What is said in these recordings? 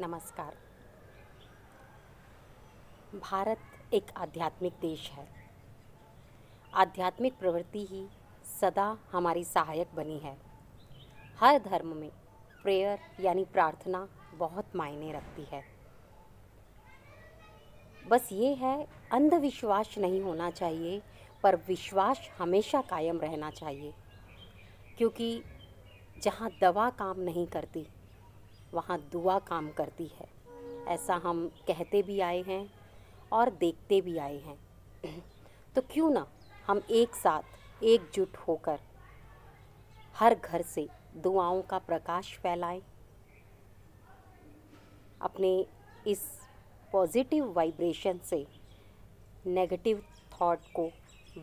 नमस्कार भारत एक आध्यात्मिक देश है आध्यात्मिक प्रवृत्ति ही सदा हमारी सहायक बनी है हर धर्म में प्रेयर यानी प्रार्थना बहुत मायने रखती है बस ये है अंधविश्वास नहीं होना चाहिए पर विश्वास हमेशा कायम रहना चाहिए क्योंकि जहाँ दवा काम नहीं करती वहाँ दुआ काम करती है ऐसा हम कहते भी आए हैं और देखते भी आए हैं तो क्यों ना हम एक साथ एकजुट होकर हर घर से दुआओं का प्रकाश फैलाएं अपने इस पॉजिटिव वाइब्रेशन से नेगेटिव थॉट को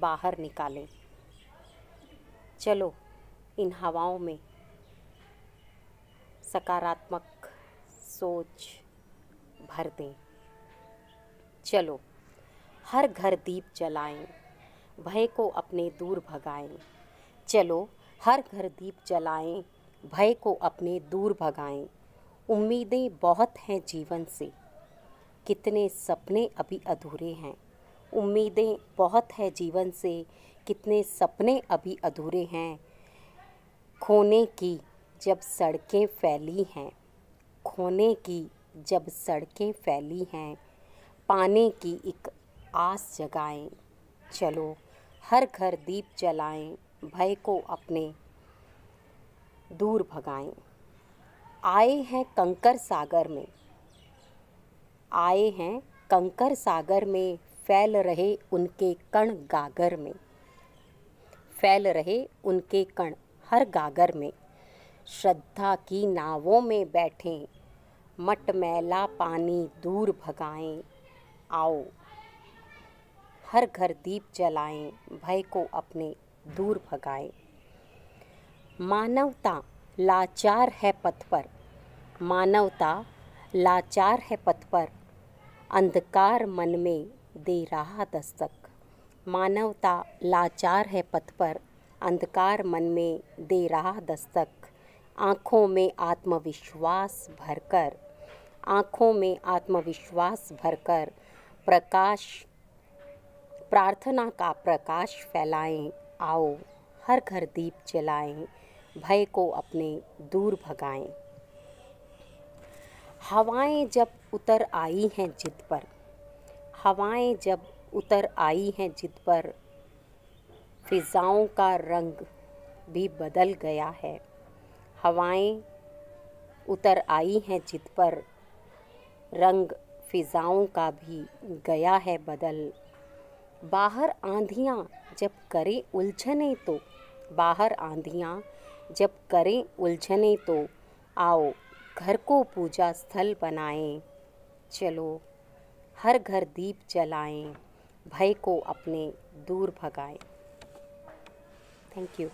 बाहर निकालें चलो इन हवाओं में सकारात्मक सोच भर दें चलो हर घर दीप जलाएं भय को अपने दूर भगाएं चलो हर घर दीप जलाएं भय को अपने दूर भगाएं उम्मीदें बहुत हैं जीवन से कितने सपने अभी अधूरे हैं उम्मीदें बहुत हैं जीवन से कितने सपने अभी अधूरे हैं खोने की जब सड़कें फैली हैं खोने की जब सड़कें फैली हैं पाने की एक आस जगाएं चलो हर घर दीप जलाएं भय को अपने दूर भगाएं आए हैं कंकर सागर में आए हैं कंकर सागर में फैल रहे उनके कण गागर में फैल रहे उनके कण हर गागर में श्रद्धा की नावों में बैठें मटमैला पानी दूर भगाएं आओ हर घर दीप जलाएं भय को अपने दूर भगाएं मानवता लाचार है पथ पर मानवता लाचार है पथ पर अंधकार मन में दे रहा दस्तक मानवता लाचार है पथ पर अंधकार मन में दे रहा दस्तक आँखों में आत्मविश्वास भरकर आँखों में आत्मविश्वास भरकर प्रकाश प्रार्थना का प्रकाश फैलाएं आओ हर घर दीप जलाएं भय को अपने दूर भगाएं हवाएं जब उतर आई हैं जिद पर हवाएं जब उतर आई हैं जिद पर फिज़ाओं का रंग भी बदल गया है हवाएं उतर आई हैं जित पर रंग फिजाओं का भी गया है बदल बाहर आंधियां जब करें उलझने तो बाहर आंधियां जब करें उलझने तो आओ घर को पूजा स्थल बनाएं चलो हर घर दीप जलाएं भय को अपने दूर भगाएं थैंक यू